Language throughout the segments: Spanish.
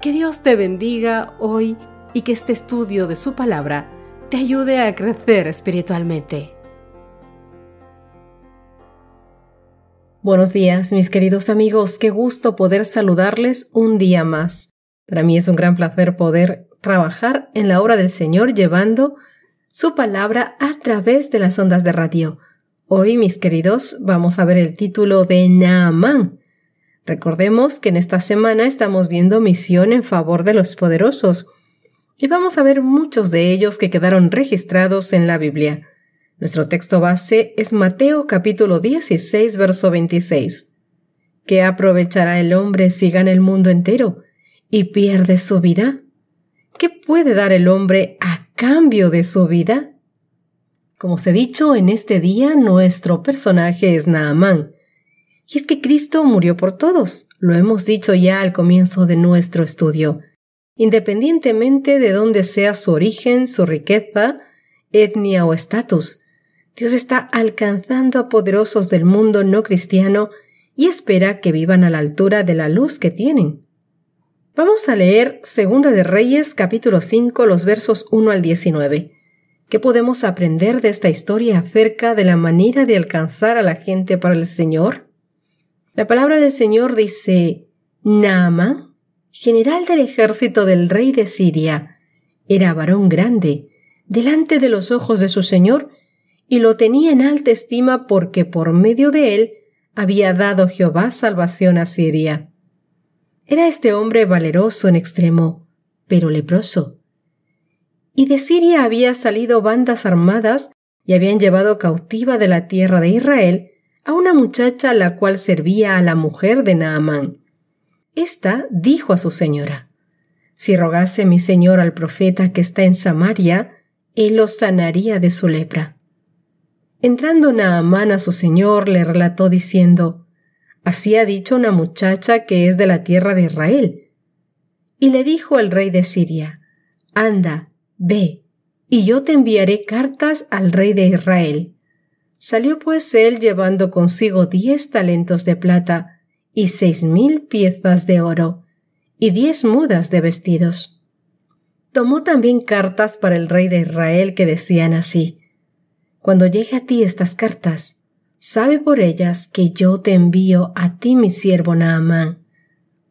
Que Dios te bendiga hoy y que este estudio de su palabra te ayude a crecer espiritualmente. Buenos días, mis queridos amigos. Qué gusto poder saludarles un día más. Para mí es un gran placer poder trabajar en la obra del Señor llevando su palabra a través de las ondas de radio. Hoy, mis queridos, vamos a ver el título de Naamán, Recordemos que en esta semana estamos viendo misión en favor de los poderosos y vamos a ver muchos de ellos que quedaron registrados en la Biblia. Nuestro texto base es Mateo capítulo 16, verso 26. ¿Qué aprovechará el hombre si gana el mundo entero y pierde su vida? ¿Qué puede dar el hombre a cambio de su vida? Como os he dicho, en este día nuestro personaje es Naamán, y es que Cristo murió por todos, lo hemos dicho ya al comienzo de nuestro estudio. Independientemente de dónde sea su origen, su riqueza, etnia o estatus, Dios está alcanzando a poderosos del mundo no cristiano y espera que vivan a la altura de la luz que tienen. Vamos a leer Segunda de Reyes capítulo 5 los versos 1 al 19. ¿Qué podemos aprender de esta historia acerca de la manera de alcanzar a la gente para el Señor? La palabra del Señor dice, Naama, general del ejército del rey de Siria, era varón grande, delante de los ojos de su Señor, y lo tenía en alta estima porque por medio de él había dado Jehová salvación a Siria. Era este hombre valeroso en extremo, pero leproso. Y de Siria había salido bandas armadas y habían llevado cautiva de la tierra de Israel a una muchacha la cual servía a la mujer de Naamán. Esta dijo a su señora, Si rogase mi señor al profeta que está en Samaria, él os sanaría de su lepra. Entrando Naamán a su señor, le relató diciendo, Así ha dicho una muchacha que es de la tierra de Israel. Y le dijo al rey de Siria, Anda, ve, y yo te enviaré cartas al rey de Israel Salió pues él llevando consigo diez talentos de plata y seis mil piezas de oro y diez mudas de vestidos. Tomó también cartas para el rey de Israel que decían así Cuando llegue a ti estas cartas, sabe por ellas que yo te envío a ti mi siervo Naamán,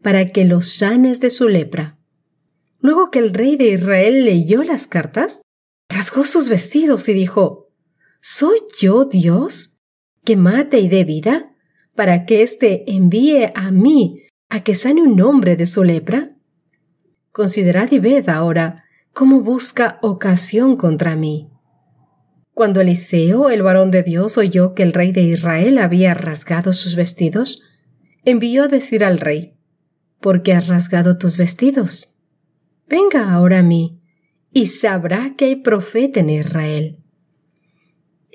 para que los sanes de su lepra. Luego que el rey de Israel leyó las cartas, rasgó sus vestidos y dijo ¿Soy yo Dios que mate y dé vida para que éste envíe a mí a que sane un hombre de su lepra? Considerad y ved ahora cómo busca ocasión contra mí. Cuando Eliseo, el varón de Dios, oyó que el rey de Israel había rasgado sus vestidos, envió a decir al rey, ¿por qué has rasgado tus vestidos? Venga ahora a mí, y sabrá que hay profeta en Israel.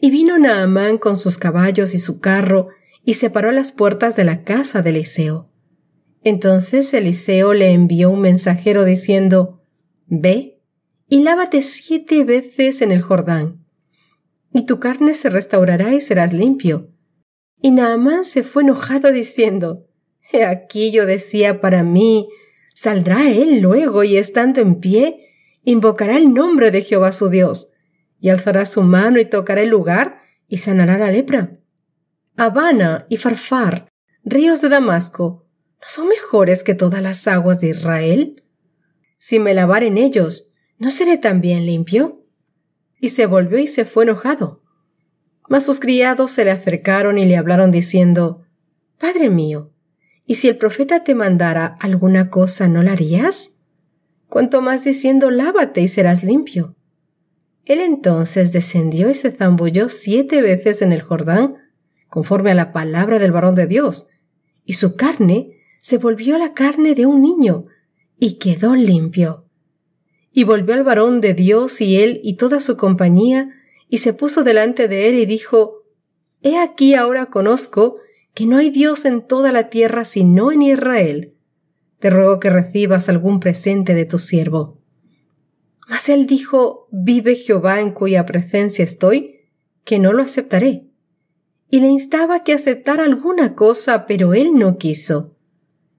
Y vino Naamán con sus caballos y su carro, y se paró a las puertas de la casa de Eliseo. Entonces Eliseo le envió un mensajero diciendo, Ve y lávate siete veces en el Jordán, y tu carne se restaurará y serás limpio. Y Naamán se fue enojado diciendo, He aquí yo decía para mí, saldrá él luego y estando en pie, invocará el nombre de Jehová su Dios, y alzará su mano y tocará el lugar y sanará la lepra. Habana y Farfar, ríos de Damasco, ¿no son mejores que todas las aguas de Israel? Si me lavar en ellos, ¿no seré también limpio? Y se volvió y se fue enojado. Mas sus criados se le acercaron y le hablaron diciendo, Padre mío, ¿y si el profeta te mandara alguna cosa, no la harías? Cuanto más diciendo, lávate y serás limpio. Él entonces descendió y se zambulló siete veces en el Jordán, conforme a la palabra del varón de Dios, y su carne se volvió la carne de un niño, y quedó limpio. Y volvió al varón de Dios y él y toda su compañía, y se puso delante de él y dijo, He aquí ahora conozco que no hay Dios en toda la tierra sino en Israel. Te ruego que recibas algún presente de tu siervo. Mas él dijo, Vive Jehová en cuya presencia estoy, que no lo aceptaré. Y le instaba que aceptara alguna cosa, pero él no quiso.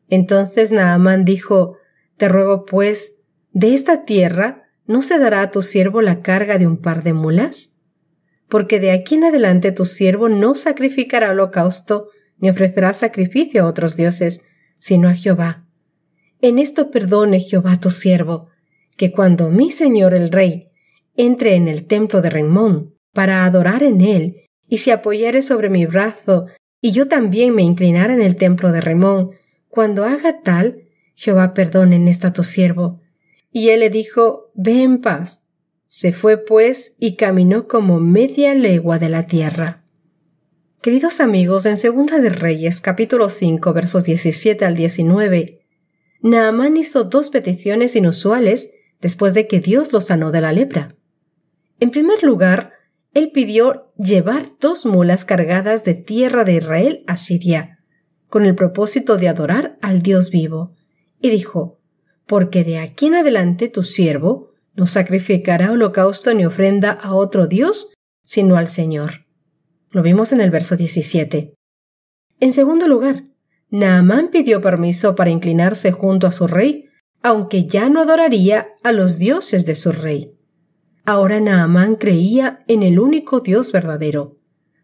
Entonces Naamán dijo, Te ruego pues, de esta tierra, ¿no se dará a tu siervo la carga de un par de mulas? Porque de aquí en adelante tu siervo no sacrificará holocausto ni ofrecerá sacrificio a otros dioses, sino a Jehová. En esto perdone Jehová tu siervo, que cuando mi señor el rey entre en el templo de remón para adorar en él y se apoyare sobre mi brazo y yo también me inclinara en el templo de Remón, cuando haga tal, Jehová perdone en esto a tu siervo. Y él le dijo, Ve en paz. Se fue pues y caminó como media legua de la tierra. Queridos amigos, en Segunda de Reyes, capítulo 5, versos 17 al 19, Naamán hizo dos peticiones inusuales después de que Dios lo sanó de la lepra. En primer lugar, él pidió llevar dos mulas cargadas de tierra de Israel a Siria, con el propósito de adorar al Dios vivo, y dijo, porque de aquí en adelante tu siervo no sacrificará holocausto ni ofrenda a otro Dios, sino al Señor. Lo vimos en el verso 17. En segundo lugar, Naamán pidió permiso para inclinarse junto a su rey aunque ya no adoraría a los dioses de su rey. Ahora Naamán creía en el único Dios verdadero.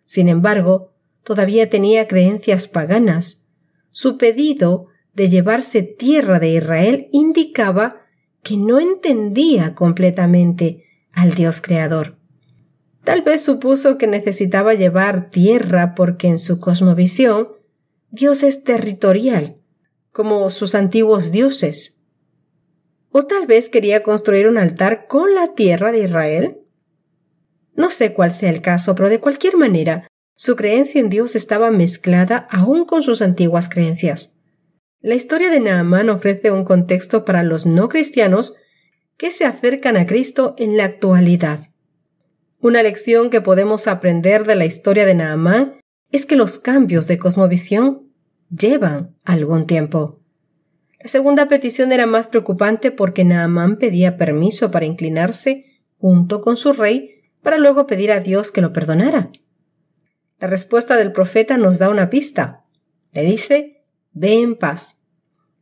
Sin embargo, todavía tenía creencias paganas. Su pedido de llevarse tierra de Israel indicaba que no entendía completamente al Dios Creador. Tal vez supuso que necesitaba llevar tierra porque en su cosmovisión Dios es territorial, como sus antiguos dioses. ¿O tal vez quería construir un altar con la tierra de Israel? No sé cuál sea el caso, pero de cualquier manera, su creencia en Dios estaba mezclada aún con sus antiguas creencias. La historia de Naamán ofrece un contexto para los no cristianos que se acercan a Cristo en la actualidad. Una lección que podemos aprender de la historia de Naamán es que los cambios de cosmovisión llevan algún tiempo. La segunda petición era más preocupante porque Naamán pedía permiso para inclinarse junto con su rey para luego pedir a Dios que lo perdonara. La respuesta del profeta nos da una pista. Le dice, ve en paz.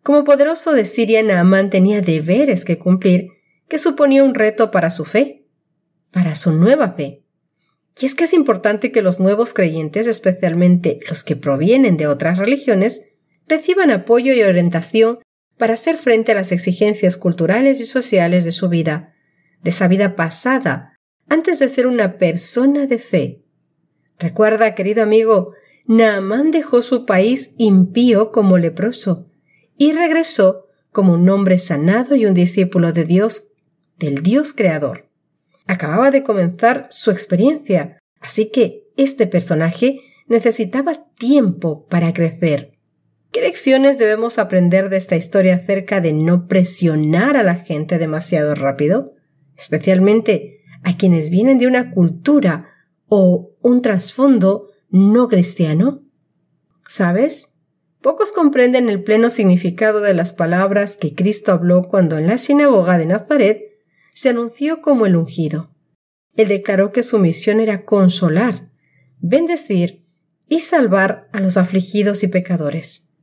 Como poderoso de Siria, Naamán tenía deberes que cumplir que suponía un reto para su fe, para su nueva fe. Y es que es importante que los nuevos creyentes, especialmente los que provienen de otras religiones, reciban apoyo y orientación para hacer frente a las exigencias culturales y sociales de su vida, de esa vida pasada, antes de ser una persona de fe. Recuerda, querido amigo, Naamán dejó su país impío como leproso y regresó como un hombre sanado y un discípulo de Dios, del Dios Creador. Acababa de comenzar su experiencia, así que este personaje necesitaba tiempo para crecer. ¿Qué lecciones debemos aprender de esta historia acerca de no presionar a la gente demasiado rápido? Especialmente a quienes vienen de una cultura o un trasfondo no cristiano. ¿Sabes? Pocos comprenden el pleno significado de las palabras que Cristo habló cuando en la sinagoga de Nazaret se anunció como el ungido. Él declaró que su misión era consolar, bendecir y salvar a los afligidos y pecadores.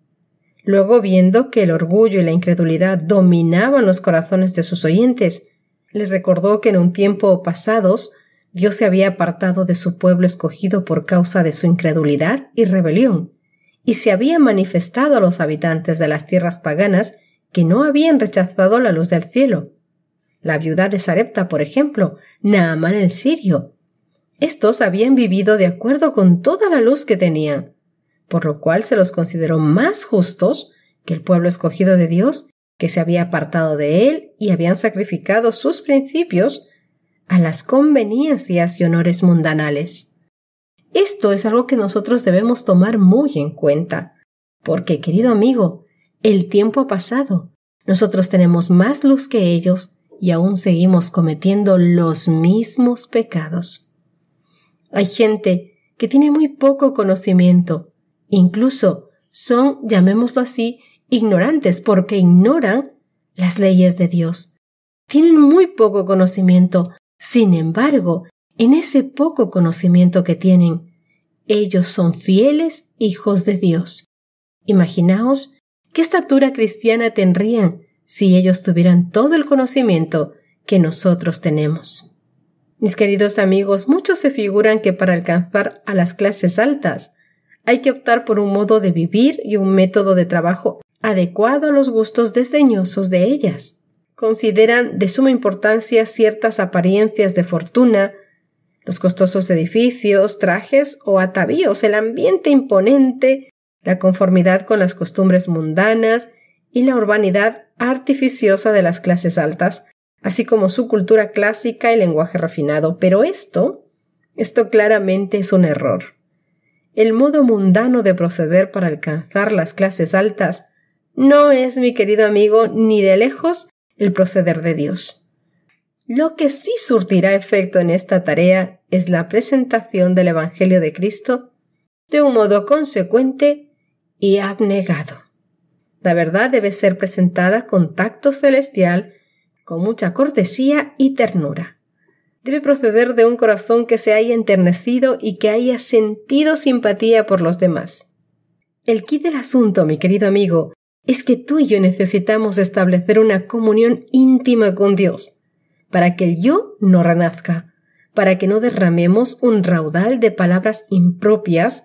Luego, viendo que el orgullo y la incredulidad dominaban los corazones de sus oyentes, les recordó que en un tiempo pasados Dios se había apartado de su pueblo escogido por causa de su incredulidad y rebelión, y se había manifestado a los habitantes de las tierras paganas que no habían rechazado la luz del cielo. La viuda de Sarepta, por ejemplo, Naamán el sirio. Estos habían vivido de acuerdo con toda la luz que tenían, por lo cual se los consideró más justos que el pueblo escogido de Dios, que se había apartado de él y habían sacrificado sus principios a las conveniencias y honores mundanales. Esto es algo que nosotros debemos tomar muy en cuenta, porque, querido amigo, el tiempo ha pasado. Nosotros tenemos más luz que ellos y aún seguimos cometiendo los mismos pecados. Hay gente que tiene muy poco conocimiento Incluso son, llamémoslo así, ignorantes porque ignoran las leyes de Dios. Tienen muy poco conocimiento. Sin embargo, en ese poco conocimiento que tienen, ellos son fieles hijos de Dios. Imaginaos qué estatura cristiana tendrían si ellos tuvieran todo el conocimiento que nosotros tenemos. Mis queridos amigos, muchos se figuran que para alcanzar a las clases altas hay que optar por un modo de vivir y un método de trabajo adecuado a los gustos desdeñosos de ellas. Consideran de suma importancia ciertas apariencias de fortuna, los costosos edificios, trajes o atavíos, el ambiente imponente, la conformidad con las costumbres mundanas y la urbanidad artificiosa de las clases altas, así como su cultura clásica y lenguaje refinado. Pero esto, esto claramente es un error el modo mundano de proceder para alcanzar las clases altas, no es, mi querido amigo, ni de lejos el proceder de Dios. Lo que sí surtirá efecto en esta tarea es la presentación del Evangelio de Cristo de un modo consecuente y abnegado. La verdad debe ser presentada con tacto celestial, con mucha cortesía y ternura debe proceder de un corazón que se haya enternecido y que haya sentido simpatía por los demás. El quid del asunto, mi querido amigo, es que tú y yo necesitamos establecer una comunión íntima con Dios, para que el yo no renazca, para que no derramemos un raudal de palabras impropias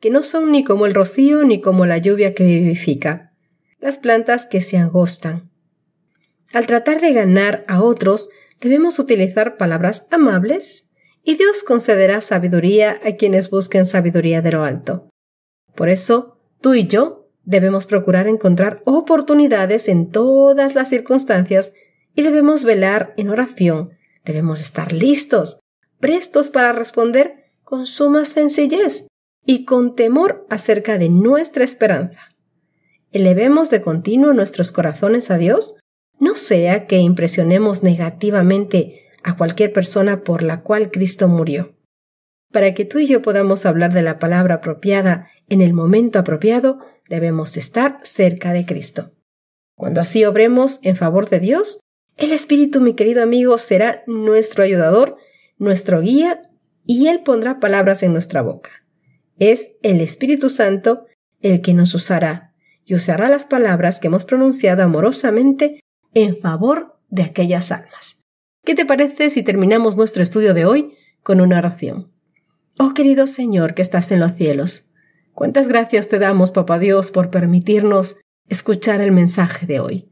que no son ni como el rocío ni como la lluvia que vivifica, las plantas que se angostan. Al tratar de ganar a otros, Debemos utilizar palabras amables y Dios concederá sabiduría a quienes busquen sabiduría de lo alto. Por eso, tú y yo debemos procurar encontrar oportunidades en todas las circunstancias y debemos velar en oración. Debemos estar listos, prestos para responder con suma sencillez y con temor acerca de nuestra esperanza. Elevemos de continuo nuestros corazones a Dios no sea que impresionemos negativamente a cualquier persona por la cual Cristo murió. Para que tú y yo podamos hablar de la palabra apropiada en el momento apropiado, debemos estar cerca de Cristo. Cuando así obremos en favor de Dios, el Espíritu, mi querido amigo, será nuestro ayudador, nuestro guía, y Él pondrá palabras en nuestra boca. Es el Espíritu Santo el que nos usará y usará las palabras que hemos pronunciado amorosamente en favor de aquellas almas. ¿Qué te parece si terminamos nuestro estudio de hoy con una oración? Oh querido Señor que estás en los cielos, cuántas gracias te damos, Papá Dios, por permitirnos escuchar el mensaje de hoy.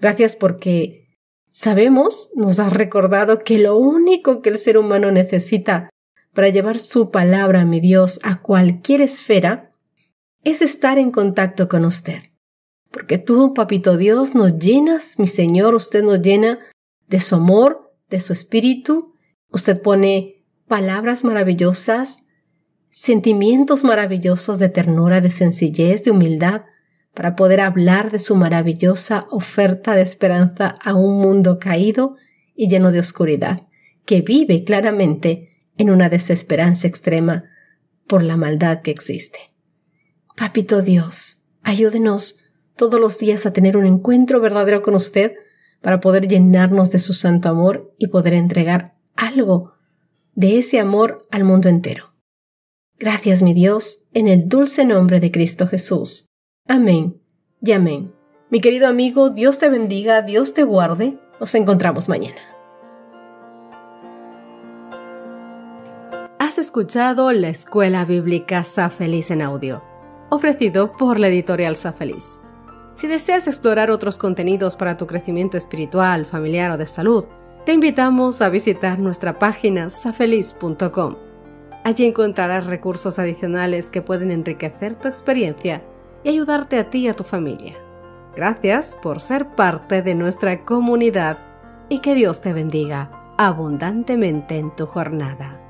Gracias porque sabemos, nos has recordado que lo único que el ser humano necesita para llevar su palabra, mi Dios, a cualquier esfera, es estar en contacto con usted. Porque tú, papito Dios, nos llenas, mi Señor, usted nos llena de su amor, de su espíritu. Usted pone palabras maravillosas, sentimientos maravillosos de ternura, de sencillez, de humildad, para poder hablar de su maravillosa oferta de esperanza a un mundo caído y lleno de oscuridad, que vive claramente en una desesperanza extrema por la maldad que existe. Papito Dios, ayúdenos todos los días a tener un encuentro verdadero con usted para poder llenarnos de su santo amor y poder entregar algo de ese amor al mundo entero. Gracias, mi Dios, en el dulce nombre de Cristo Jesús. Amén y amén. Mi querido amigo, Dios te bendiga, Dios te guarde. Nos encontramos mañana. Has escuchado la Escuela Bíblica Sa Feliz en audio, ofrecido por la editorial Sa Feliz. Si deseas explorar otros contenidos para tu crecimiento espiritual, familiar o de salud, te invitamos a visitar nuestra página safeliz.com. Allí encontrarás recursos adicionales que pueden enriquecer tu experiencia y ayudarte a ti y a tu familia. Gracias por ser parte de nuestra comunidad y que Dios te bendiga abundantemente en tu jornada.